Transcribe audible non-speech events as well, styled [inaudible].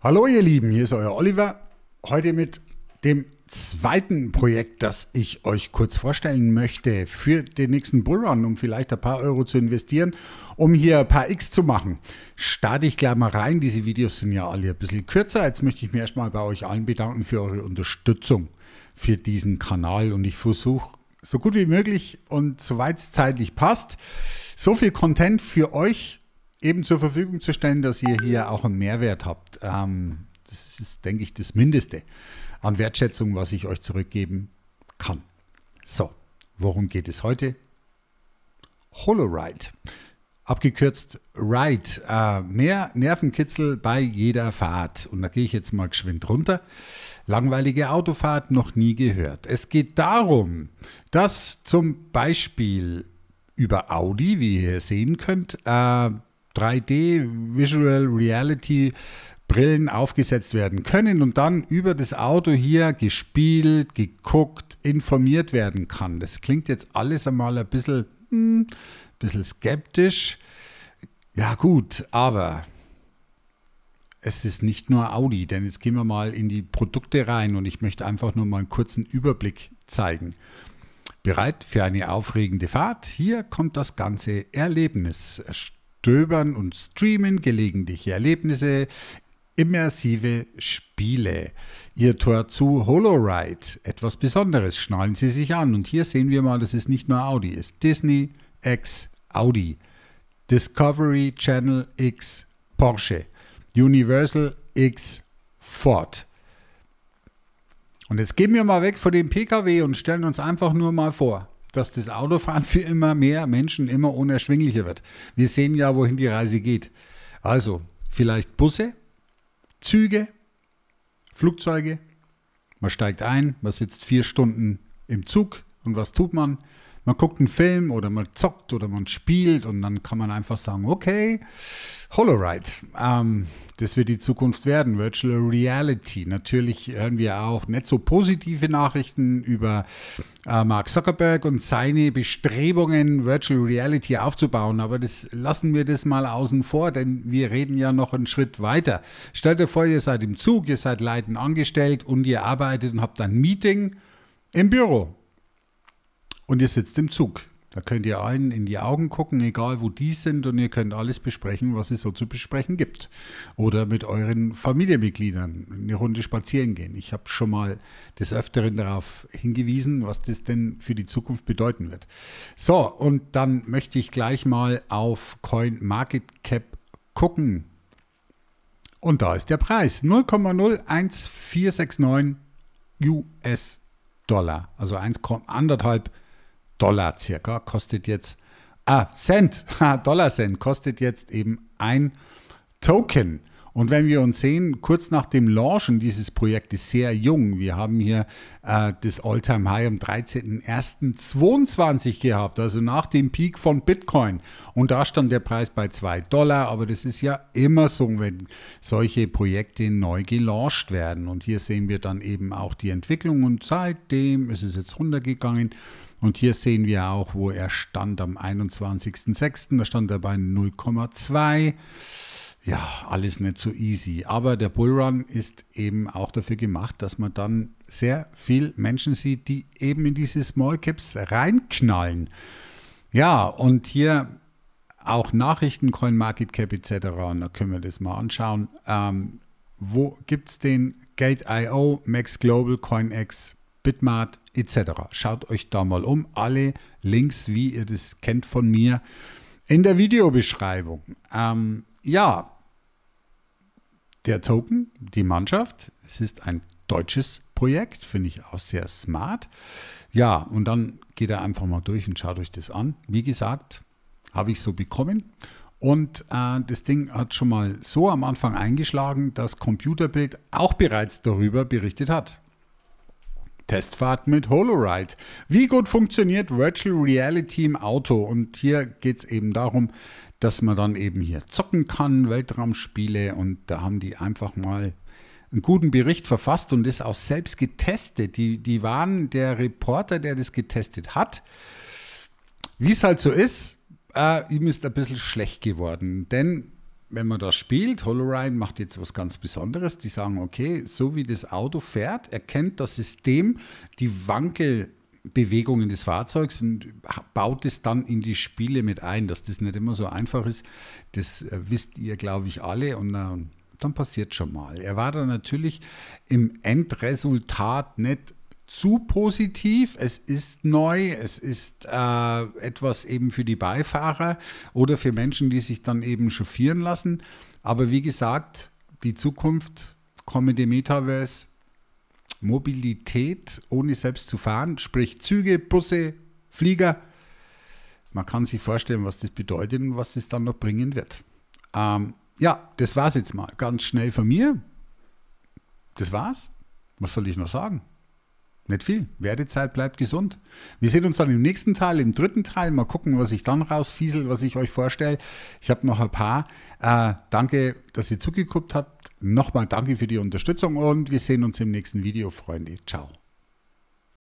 Hallo ihr Lieben, hier ist euer Oliver. Heute mit dem zweiten Projekt, das ich euch kurz vorstellen möchte für den nächsten Bullrun, um vielleicht ein paar Euro zu investieren, um hier ein paar X zu machen. Starte ich gleich mal rein. Diese Videos sind ja alle ein bisschen kürzer. Jetzt möchte ich mich erstmal bei euch allen bedanken für eure Unterstützung für diesen Kanal und ich versuche so gut wie möglich und soweit es zeitlich passt, so viel Content für euch zu eben zur Verfügung zu stellen, dass ihr hier auch einen Mehrwert habt. Ähm, das ist, denke ich, das Mindeste an Wertschätzung, was ich euch zurückgeben kann. So, worum geht es heute? HoloRide. Abgekürzt RIDE. Äh, mehr Nervenkitzel bei jeder Fahrt. Und da gehe ich jetzt mal geschwind runter. Langweilige Autofahrt noch nie gehört. Es geht darum, dass zum Beispiel über Audi, wie ihr sehen könnt, äh, 3D Visual Reality Brillen aufgesetzt werden können und dann über das Auto hier gespielt, geguckt, informiert werden kann. Das klingt jetzt alles einmal ein bisschen, ein hm, bisschen skeptisch. Ja gut, aber es ist nicht nur Audi, denn jetzt gehen wir mal in die Produkte rein und ich möchte einfach nur mal einen kurzen Überblick zeigen. Bereit für eine aufregende Fahrt? Hier kommt das ganze Erlebnis stöbern und streamen gelegentliche Erlebnisse, immersive Spiele. Ihr Tor zu HoloRide, etwas Besonderes, schnallen Sie sich an. Und hier sehen wir mal, dass es nicht nur Audi ist. Disney X Audi, Discovery Channel X Porsche, Universal X Ford. Und jetzt gehen wir mal weg von dem Pkw und stellen uns einfach nur mal vor dass das Autofahren für immer mehr Menschen immer unerschwinglicher wird. Wir sehen ja, wohin die Reise geht. Also vielleicht Busse, Züge, Flugzeuge. Man steigt ein, man sitzt vier Stunden im Zug und was tut man? Man guckt einen Film oder man zockt oder man spielt und dann kann man einfach sagen, okay, Holoride, ähm, das wird die Zukunft werden, Virtual Reality. Natürlich hören wir auch nicht so positive Nachrichten über äh, Mark Zuckerberg und seine Bestrebungen, Virtual Reality aufzubauen, aber das lassen wir das mal außen vor, denn wir reden ja noch einen Schritt weiter. Stellt euch vor, ihr seid im Zug, ihr seid leitend angestellt und ihr arbeitet und habt ein Meeting im Büro und ihr sitzt im Zug. Da könnt ihr allen in die Augen gucken, egal wo die sind, und ihr könnt alles besprechen, was es so zu besprechen gibt. Oder mit euren Familienmitgliedern eine Runde spazieren gehen. Ich habe schon mal des Öfteren darauf hingewiesen, was das denn für die Zukunft bedeuten wird. So, und dann möchte ich gleich mal auf CoinMarketCap gucken. Und da ist der Preis 0,01469 US-Dollar, also 1,5 Dollar. Dollar circa, kostet jetzt, ah, Cent, [laughs] Dollar Cent kostet jetzt eben ein Token. Und wenn wir uns sehen, kurz nach dem Launchen dieses Projektes, sehr jung, wir haben hier äh, das Alltime high am 13.01.22 gehabt, also nach dem Peak von Bitcoin. Und da stand der Preis bei 2 Dollar, aber das ist ja immer so, wenn solche Projekte neu gelauncht werden. Und hier sehen wir dann eben auch die Entwicklung und seitdem ist es jetzt runtergegangen und hier sehen wir auch, wo er stand am 21.06. Da stand er bei 0,2. Ja, alles nicht so easy. Aber der Bullrun ist eben auch dafür gemacht, dass man dann sehr viel Menschen sieht, die eben in diese Small Caps reinknallen. Ja, und hier auch Nachrichten, CoinMarketCap etc. Und da können wir das mal anschauen. Ähm, wo gibt es den Gate.io, Max Global, CoinEx, Bitmart etc. Schaut euch da mal um. Alle Links, wie ihr das kennt von mir, in der Videobeschreibung. Ähm, ja, der Token, die Mannschaft, es ist ein deutsches Projekt, finde ich auch sehr smart. Ja, und dann geht er einfach mal durch und schaut euch das an. Wie gesagt, habe ich so bekommen. Und äh, das Ding hat schon mal so am Anfang eingeschlagen, dass Computerbild auch bereits darüber berichtet hat. Testfahrt mit HoloRide. Wie gut funktioniert Virtual Reality im Auto? Und hier geht es eben darum, dass man dann eben hier zocken kann, Weltraumspiele. Und da haben die einfach mal einen guten Bericht verfasst und das auch selbst getestet. Die, die waren der Reporter, der das getestet hat. Wie es halt so ist, äh, ihm ist ein bisschen schlecht geworden. Denn wenn man das spielt, HoloRide macht jetzt was ganz Besonderes. Die sagen, okay, so wie das Auto fährt, erkennt das System die Wankelbewegungen des Fahrzeugs und baut es dann in die Spiele mit ein. Dass das nicht immer so einfach ist, das äh, wisst ihr, glaube ich, alle. Und äh, dann, dann passiert schon mal. Er war dann natürlich im Endresultat nicht zu positiv, es ist neu, es ist äh, etwas eben für die Beifahrer oder für Menschen, die sich dann eben chauffieren lassen. Aber wie gesagt, die Zukunft kommende Metaverse, Mobilität ohne selbst zu fahren, sprich Züge, Busse, Flieger. Man kann sich vorstellen, was das bedeutet und was es dann noch bringen wird. Ähm, ja, das war's jetzt mal. Ganz schnell von mir. Das war's. Was soll ich noch sagen? Nicht viel. Werdezeit bleibt gesund. Wir sehen uns dann im nächsten Teil, im dritten Teil. Mal gucken, was ich dann rausfiesel, was ich euch vorstelle. Ich habe noch ein paar. Äh, danke, dass ihr zugeguckt habt. Nochmal danke für die Unterstützung und wir sehen uns im nächsten Video, Freunde. Ciao.